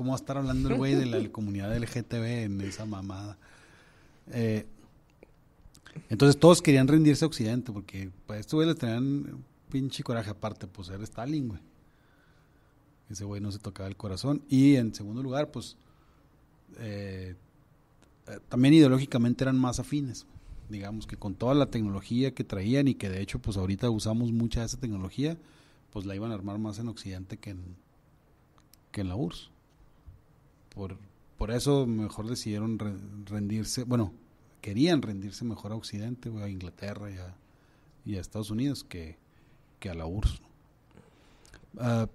¿Cómo va a estar hablando el güey de la comunidad LGTB en esa mamada? Eh, entonces todos querían rendirse a Occidente porque para pues, estos güeyes les tenían pinche coraje aparte, pues era Stalin, güey. Ese güey no se tocaba el corazón. Y en segundo lugar, pues eh, eh, también ideológicamente eran más afines, digamos que con toda la tecnología que traían y que de hecho pues ahorita usamos mucha de esa tecnología, pues la iban a armar más en Occidente que en, que en la URSS por, eso mejor decidieron rendirse, bueno, querían rendirse mejor a Occidente, güey, a Inglaterra y a, Estados Unidos que, a la URSS. Ah,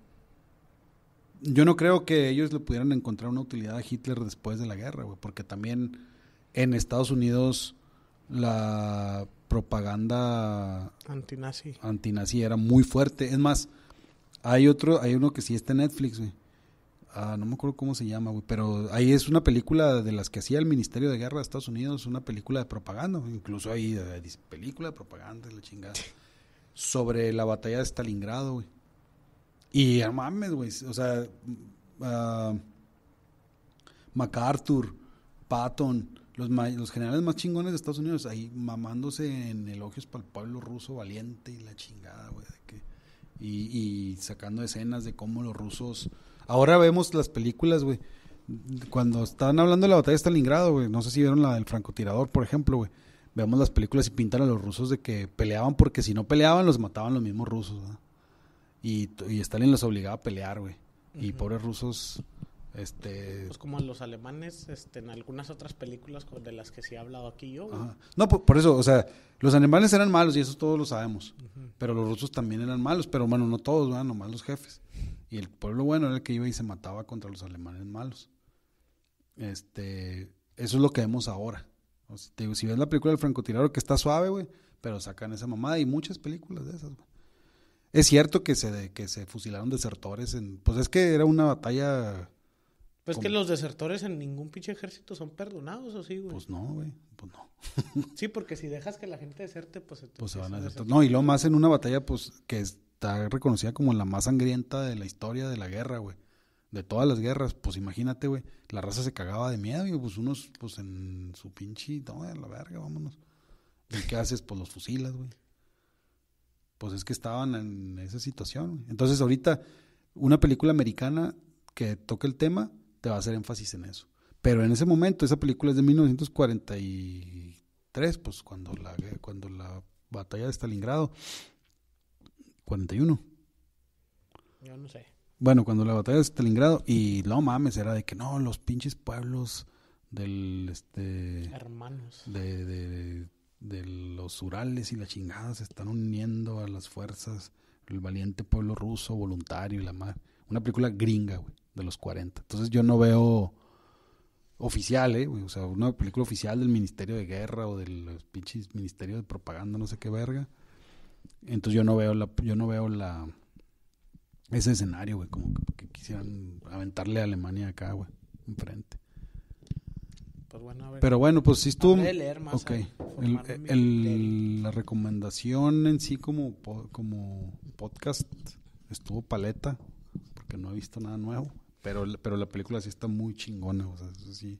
yo no creo que ellos le pudieran encontrar una utilidad a Hitler después de la guerra, porque también en Estados Unidos la propaganda antinazi. antinazi era muy fuerte. Es más, hay otro, hay uno que sí está en Netflix, güey, Ah, no me acuerdo cómo se llama, güey, pero ahí es una película de las que hacía el Ministerio de Guerra de Estados Unidos, una película de propaganda, incluso ahí eh, película de propaganda, la chingada, sobre la batalla de Stalingrado, güey. Y güey, o sea, mm, ah, MacArthur, Patton, los, los generales más chingones de Estados Unidos, ahí mamándose en elogios para el pueblo ruso valiente y la chingada, güey, y sacando escenas de cómo los rusos Ahora vemos las películas, güey. Cuando están hablando de la batalla de Stalingrado, güey, no sé si vieron la del francotirador, por ejemplo, güey. Veamos las películas y pintan a los rusos de que peleaban porque si no peleaban los mataban los mismos rusos. Y, Stalin los obligaba a pelear, güey. Y pobres rusos este... Pues como los alemanes, este, en algunas otras películas de las que sí he hablado aquí yo. Ajá. No, por, eso, o sea, los alemanes eran malos y eso todos lo sabemos. Pero los rusos también eran malos, pero bueno, no todos, eran nomás los jefes. Y el pueblo bueno era el que iba y se mataba contra los alemanes malos. Este, eso es lo que vemos ahora. si ves la película del francotirador, que está suave, güey, pero sacan esa mamada y muchas películas de esas, güey. Es cierto que se, que se fusilaron desertores en... Pues es que era una batalla... Pues que los desertores en ningún pinche ejército son perdonados, ¿o sí, güey? Pues no, güey, pues no. sí, porque si dejas que la gente deserte, pues... Pues se van a desertar. No, y lo más en una batalla, pues, que es está reconocida como la más sangrienta de la historia de la guerra, güey. De todas las guerras, pues imagínate, güey. La raza se cagaba de miedo y pues unos, pues en su pinche, no, a la verga, vámonos. ¿Y qué haces? Pues los fusilas, güey. Pues es que estaban en esa situación, güey. Entonces ahorita, una película americana que toque el tema te va a hacer énfasis en eso. Pero en ese momento, esa película es de 1943, pues cuando la, cuando la batalla de Stalingrado, 41. Yo no sé. Bueno, cuando la batalla de Stalingrado, y no mames, era de que no, los pinches pueblos del. este Hermanos. De, de, de los Urales y las chingadas se están uniendo a las fuerzas. El valiente pueblo ruso, voluntario y la madre. Una película gringa, güey, de los 40. Entonces yo no veo oficial, eh, Güey? O sea, una película oficial del Ministerio de Guerra o del pinches Ministerio de Propaganda, no sé qué verga. Entonces yo no veo la, yo no veo la ese escenario, güey, como que, quisieran aventarle a Alemania acá, güey, enfrente. Pues bueno, a ver. Pero bueno, pues si estuvo. Leer más okay. ¿eh? el, la recomendación en sí como, como podcast estuvo paleta, porque no he visto nada nuevo. Pero, pero la película sí está muy chingona, o sea, eso sí.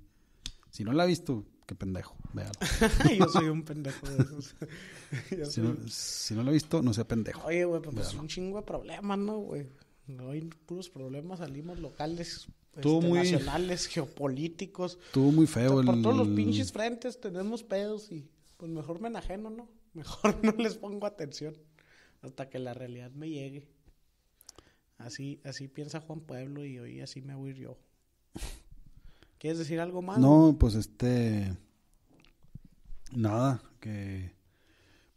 Si no la he visto, qué pendejo, vea. yo soy un pendejo si, no, lo he visto, no sea pendejo. Oye, güey, pues es pues, un chingo de problemas, ¿no, güey? No hay puros problemas, salimos locales, este, nacionales, geopolíticos. Estuvo muy feo. el por todos los pinches frentes tenemos pedos y pues mejor me enajeno, ¿no? Mejor no les pongo atención hasta que la realidad me llegue. Así, así piensa Juan Pueblo y hoy así me voy yo. ¿Quieres decir algo más? No, pues este. Nada, que.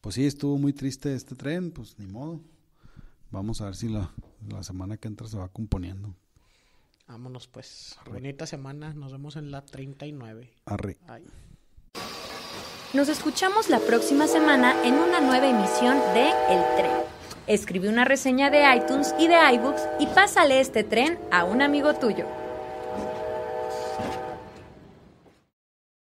Pues sí, estuvo muy triste este tren, pues ni modo. Vamos a ver si la, semana que entra se va componiendo. Vámonos pues. semana. Nos vemos en la 39. Arre. Nos escuchamos la próxima semana en una nueva emisión de El Tren. Escribe una reseña de iTunes y de iBooks y pásale este tren a un amigo tuyo.